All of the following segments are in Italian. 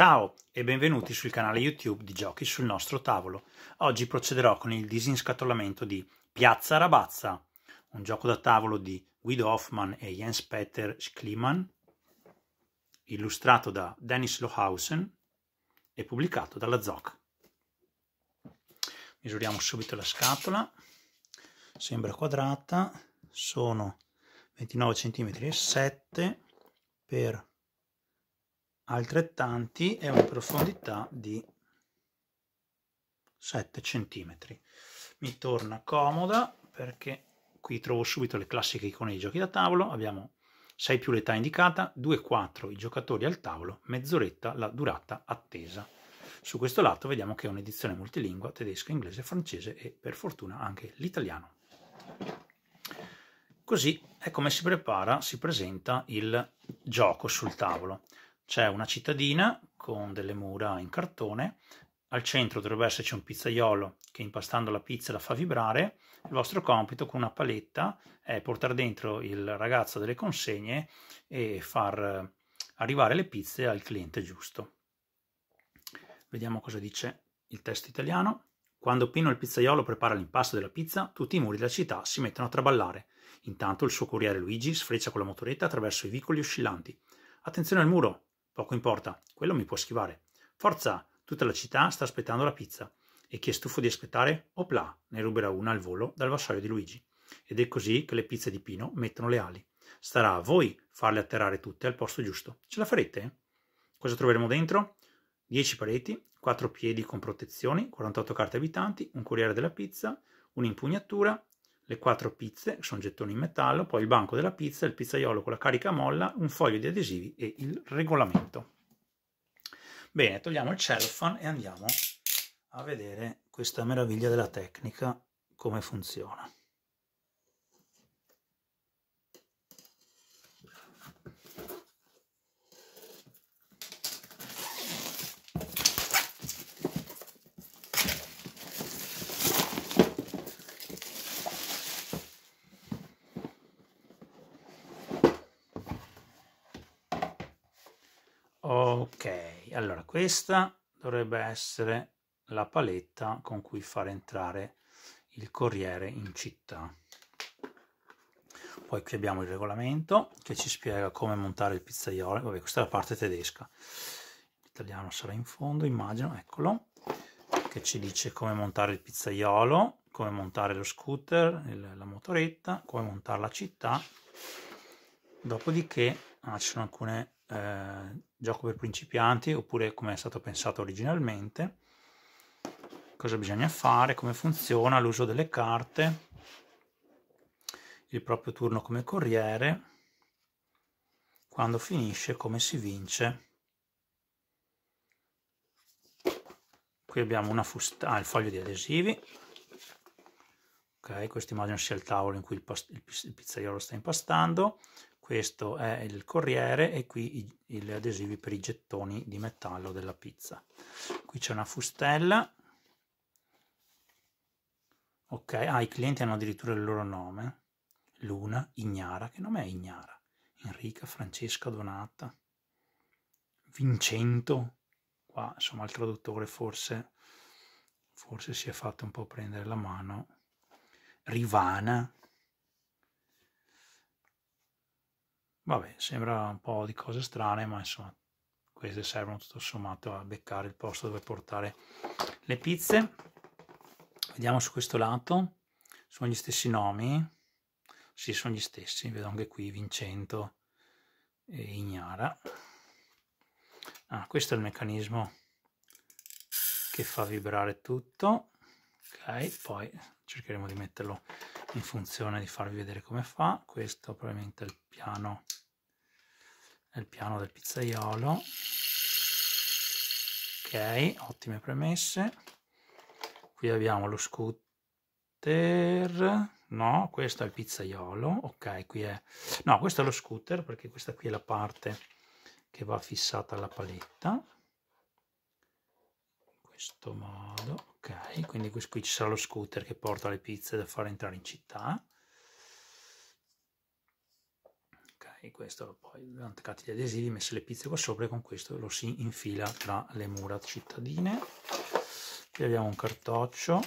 Ciao e benvenuti sul canale YouTube di Giochi sul nostro tavolo. Oggi procederò con il disinscatolamento di Piazza Rabazza, un gioco da tavolo di Guido Hoffman e Jens Peter Schliemann, illustrato da Dennis Lohausen e pubblicato dalla Zoc. Misuriamo subito la scatola, sembra quadrata, sono 29 cm e 7 per altrettanti e una profondità di 7 cm. Mi torna comoda perché qui trovo subito le classiche icone dei giochi da tavolo, abbiamo 6 più l'età indicata, 2-4 i giocatori al tavolo, mezz'oretta la durata attesa. Su questo lato vediamo che è un'edizione multilingua, tedesco, inglese, francese e per fortuna anche l'italiano. Così è come si prepara, si presenta il gioco sul tavolo. C'è una cittadina con delle mura in cartone, al centro dovrebbe esserci un pizzaiolo che impastando la pizza la fa vibrare. Il vostro compito con una paletta è portare dentro il ragazzo delle consegne e far eh, arrivare le pizze al cliente giusto. Vediamo cosa dice il testo italiano. Quando Pino il pizzaiolo prepara l'impasto della pizza, tutti i muri della città si mettono a traballare. Intanto il suo corriere Luigi sfreccia con la motoretta attraverso i vicoli oscillanti. Attenzione al muro, Poco importa, quello mi può schivare. Forza, tutta la città sta aspettando la pizza. E chi è stufo di aspettare, opla, ne ruberà una al volo dal vassoio di Luigi. Ed è così che le pizze di Pino mettono le ali. Starà a voi farle atterrare tutte al posto giusto. Ce la farete? Eh? Cosa troveremo dentro? 10 pareti, 4 piedi con protezioni, 48 carte abitanti, un corriere della pizza, un'impugnatura, le quattro pizze, che sono gettoni in metallo, poi il banco della pizza, il pizzaiolo con la carica molla, un foglio di adesivi e il regolamento. Bene, togliamo il cellophane e andiamo a vedere questa meraviglia della tecnica, come funziona. Ok, allora questa dovrebbe essere la paletta con cui far entrare il corriere in città. Poi qui abbiamo il regolamento che ci spiega come montare il pizzaiolo. Vabbè, questa è la parte tedesca. L'italiano sarà in fondo, immagino, eccolo. Che ci dice come montare il pizzaiolo, come montare lo scooter, la motoretta, come montare la città. Dopodiché ah, ci sono alcune eh, gioco per principianti oppure come è stato pensato originalmente, cosa bisogna fare, come funziona l'uso delle carte, il proprio turno come corriere, quando finisce, come si vince. Qui abbiamo una fusta, ah, il foglio di adesivi, ok, questo immagino sia il tavolo in cui il, il, il pizzaiolo sta impastando, questo è il corriere e qui gli adesivi per i gettoni di metallo della pizza. Qui c'è una fustella. Ok, ah, i clienti hanno addirittura il loro nome. Luna, Ignara, che nome è Ignara? Enrica, Francesca, Donata, Vincento. Qua, insomma, il traduttore forse, forse si è fatto un po' prendere la mano. Rivana, Vabbè, sembra un po' di cose strane, ma insomma, queste servono tutto sommato a beccare il posto dove portare le pizze. Vediamo su questo lato, sono gli stessi nomi? Sì, sono gli stessi, vedo anche qui Vincento e Ignara. Ah, questo è il meccanismo che fa vibrare tutto. Ok, poi cercheremo di metterlo in funzione di farvi vedere come fa. Questo probabilmente è il piano nel piano del pizzaiolo. Ok, ottime premesse. Qui abbiamo lo scooter. No, questo è il pizzaiolo. Ok, qui è... No, questo è lo scooter perché questa qui è la parte che va fissata alla paletta. In questo modo. Ok, quindi qui ci sarà lo scooter che porta le pizze da fare entrare in città. questo poi attaccato gli adesivi, messo le pizze qua sopra e con questo lo si infila tra le mura cittadine. Qui abbiamo un cartoccio,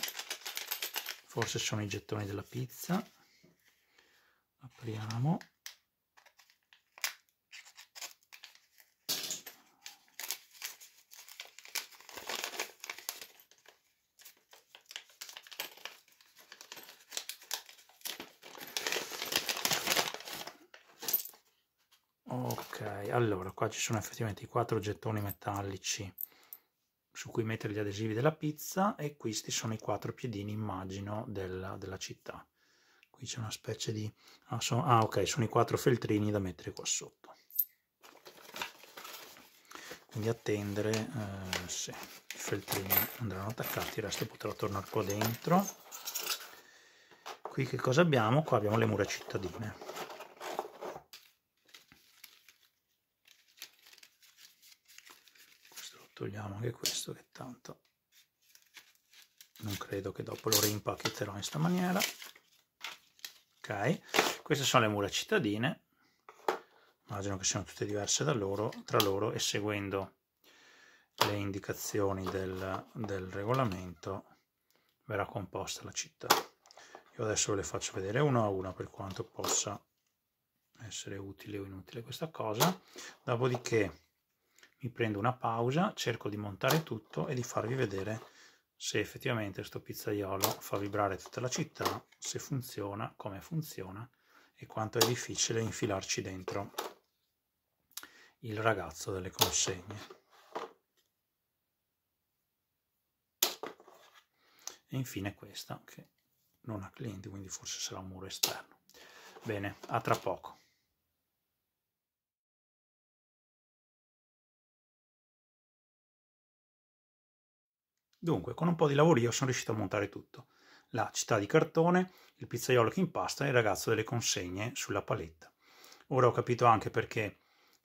forse sono i gettoni della pizza. Apriamo. ok allora qua ci sono effettivamente i quattro gettoni metallici su cui mettere gli adesivi della pizza e questi sono i quattro piedini immagino della, della città qui c'è una specie di ah, sono... ah ok sono i quattro feltrini da mettere qua sotto quindi attendere eh, se i feltrini andranno attaccati il resto potrò tornare qua dentro qui che cosa abbiamo? qua abbiamo le mura cittadine togliamo anche questo che tanto non credo che dopo lo rimpacchetterò in sta maniera ok queste sono le mura cittadine immagino che siano tutte diverse da loro, tra loro e seguendo le indicazioni del, del regolamento verrà composta la città io adesso ve le faccio vedere una a una per quanto possa essere utile o inutile questa cosa dopodiché mi prendo una pausa, cerco di montare tutto e di farvi vedere se effettivamente questo pizzaiolo fa vibrare tutta la città, se funziona, come funziona e quanto è difficile infilarci dentro il ragazzo delle consegne. E infine questa che non ha clienti, quindi forse sarà un muro esterno. Bene, a tra poco. Dunque, con un po' di lavorio sono riuscito a montare tutto. La città di cartone, il pizzaiolo che impasta e il ragazzo delle consegne sulla paletta. Ora ho capito anche perché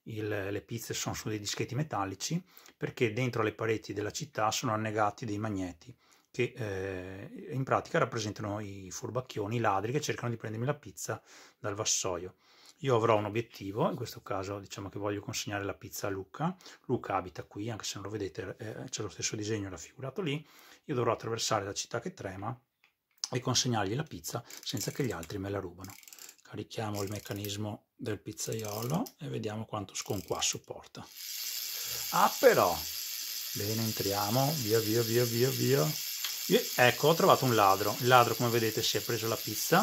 il, le pizze sono su dei dischetti metallici, perché dentro le pareti della città sono annegati dei magneti che eh, in pratica rappresentano i furbacchioni, i ladri che cercano di prendermi la pizza dal vassoio. Io avrò un obiettivo, in questo caso diciamo che voglio consegnare la pizza a Luca. Luca abita qui, anche se non lo vedete, eh, c'è lo stesso disegno raffigurato lì. Io dovrò attraversare la città che trema e consegnargli la pizza senza che gli altri me la rubano. Carichiamo il meccanismo del pizzaiolo e vediamo quanto sconqua supporta. Ah però! Bene, entriamo, via via via via via. Ecco, ho trovato un ladro. Il ladro, come vedete, si è preso la pizza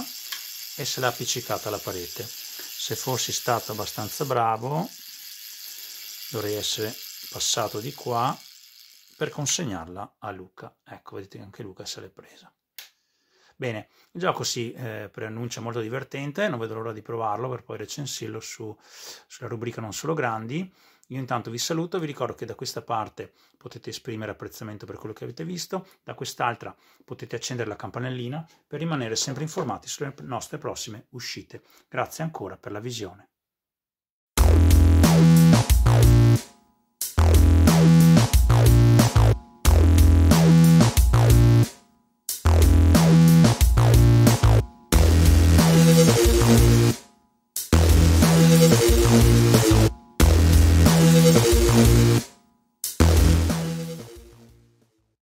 e se l'ha appiccicata alla parete se fossi stato abbastanza bravo dovrei essere passato di qua per consegnarla a Luca. Ecco, vedete che anche Luca se l'è presa. Bene, il gioco si eh, preannuncia molto divertente, non vedo l'ora di provarlo per poi recensirlo su, sulla rubrica Non Solo Grandi. Io intanto vi saluto, vi ricordo che da questa parte potete esprimere apprezzamento per quello che avete visto, da quest'altra potete accendere la campanellina per rimanere sempre informati sulle nostre prossime uscite. Grazie ancora per la visione.